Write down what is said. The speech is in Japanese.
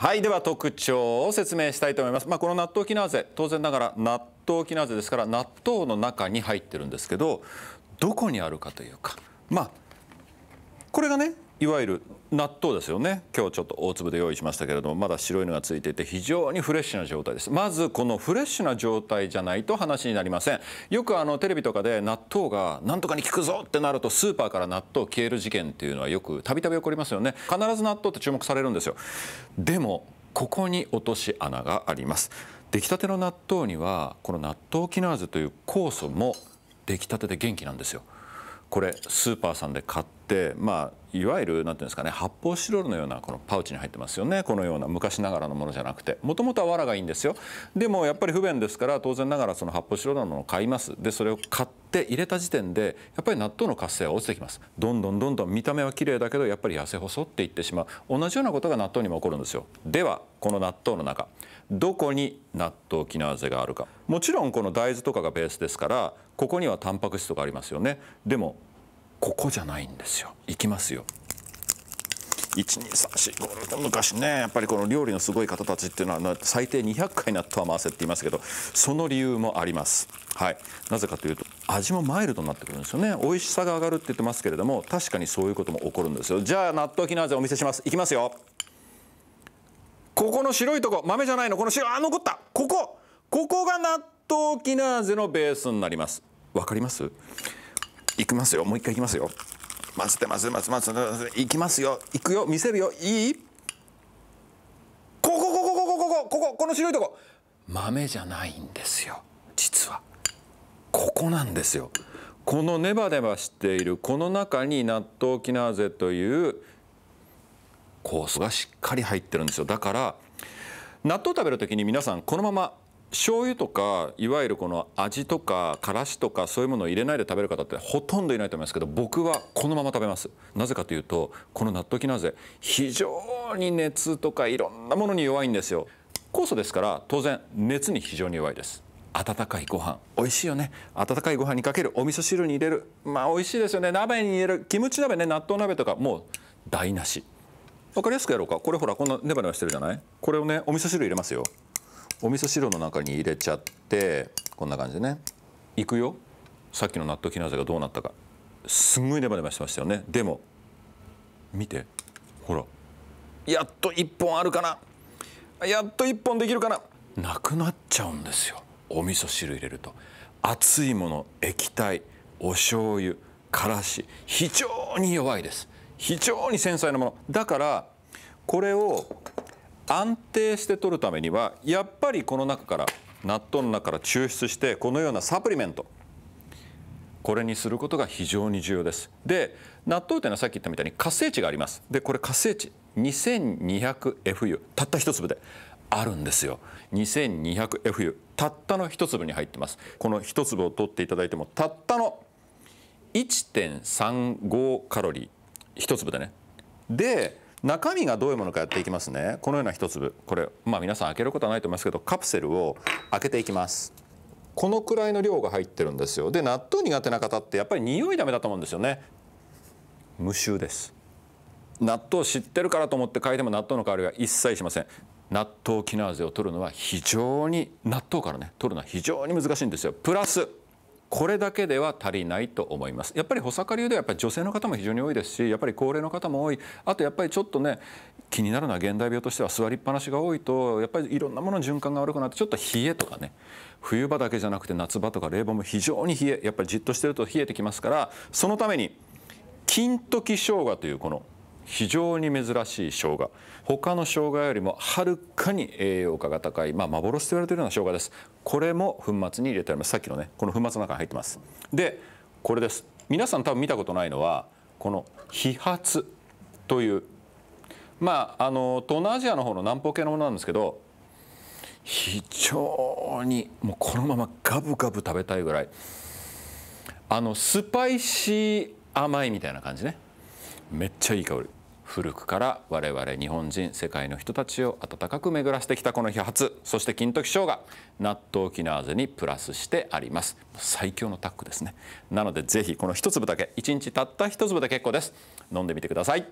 はいでは特徴を説明したいと思います、まあ、この納豆キナーゼ当然ながら納豆キナーゼですから納豆の中に入ってるんですけどどこにあるかというかまあこれがねいわゆる納豆ですよね今日ちょっと大粒で用意しましたけれどもまだ白いのがついていて非常にフレッシュな状態ですまずこのフレッシュな状態じゃないと話になりませんよくあのテレビとかで納豆がなんとかに効くぞってなるとスーパーから納豆消える事件っていうのはよくたびたび起こりますよね必ず納豆って注目されるんですよでもここに落とし穴があります出来たての納豆にはこの納豆キナーゼという酵素も出来たてで元気なんですよこれスーパーさんで買っ、まあ、いわゆるなんていうんですかね発泡スチロールのようなこのパウチに入ってますよねこのような昔ながらのものじゃなくてもともとは藁がいいんですよでもやっぱり不便ですから当然ながらその発泡スチロールのものを買いますでそれを買って入れた時点でやっぱり納豆の活性は落ちてきますどんどんどんどん見た目は綺麗だけどやっぱり痩せ細っていってしまう同じようなことが納豆にも起こるんですよではこの納豆の中どこに納豆キナーゼがあるかもちろんこの大豆とかがベースですからここにはタンパク質とかありますよねでもここじゃないんですよ行きますよ1234 5昔ねやっぱりこの料理のすごい方たちっていうのは最低200回納豆は回せって言いますけどその理由もあります、はい、なぜかというと味もマイルドになってくるんですよね美味しさが上がるって言ってますけれども確かにそういうことも起こるんですよじゃあ納豆キナーゼお見せしますいきますよここの白いとこ豆じゃないのこの白あ残ったここここが納豆キナーゼのベースになりますわかります行きますよもう一回行きますよ混って混ぜて混ぜて混ぜていきますよ行くよ見せるよいいこここここここここここの白いとこ豆じゃないんですよ実はここなんですよこのネバネバしているこの中に納豆キナーゼという酵素がしっかり入ってるんですよだから納豆食べる時に皆さんこのまま醤油とかいわゆるこの味とかからしとかそういうものを入れないで食べる方ってほとんどいないと思いますけど僕はこのまま食べますなぜかというとこの納豆きなぜ非常に熱とかいろんなものに弱いんですよ酵素ですから当然熱に非常に弱いです温かいご飯美味しいよね温かいご飯にかけるお味噌汁に入れるまあ美味しいですよね鍋に入れるキムチ鍋ね納豆鍋とかもう台無し分かりやすくやろうかこれほらこんなネバネバしてるじゃないこれをねお味噌汁入れますよお味噌汁の中に入れちゃってこんな感じでねいくよさっきの納豆きなぜがどうなったかすんごいネバネバしてましたよねでも見てほらやっと1本あるかなやっと1本できるかななくなっちゃうんですよお味噌汁入れると熱いもの液体お醤油からし非常に弱いです非常に繊細なものだからこれを安定して取るためにはやっぱりこの中から納豆の中から抽出してこのようなサプリメントこれにすることが非常に重要ですで納豆というのはさっき言ったみたいに活性値がありますでこれ活性値 2200FU たった一粒であるんですよ 2200FU たったの一粒に入ってますこの一粒を取っていただいてもたったの1.35カロリー一粒でねで中身がどういうものかやっていきますねこのような一粒これまあ皆さん開けることはないと思いますけどカプセルを開けていきますこのくらいの量が入ってるんですよで納豆苦手な方ってやっぱり匂いダメだと思うんですよね無臭です納豆知ってるからと思って嗅いでも納豆の香りが一切しません納豆キナーゼを取るのは非常に納豆からね取るのは非常に難しいんですよプラスこれだけでは足りないと思いますやっぱり保坂流ではやっぱり女性の方も非常に多いですしやっぱり高齢の方も多いあとやっぱりちょっとね気になるのは現代病としては座りっぱなしが多いとやっぱりいろんなものの循環が悪くなってちょっと冷えとかね冬場だけじゃなくて夏場とか冷房も非常に冷えやっぱりじっとしてると冷えてきますからそのために金時生姜というこの非常に珍しい生姜他の生姜よりもはるかに栄養価が高い、まあ、幻と言われているような生姜ですこれも粉末に入れてありますさっきのねこの粉末の中に入ってますでこれです皆さん多分見たことないのはこの飛発というまああの東南アジアの方の南方系のものなんですけど非常にもうこのままガブガブ食べたいぐらいあのスパイシー甘いみたいな感じねめっちゃいい香り古くから我々日本人世界の人たちを温かく巡らしてきたこの批発そして金時生姜納豆キナーゼにプラスしてあります最強のタッグですねなのでぜひこの一粒だけ一日たった一粒で結構です飲んでみてください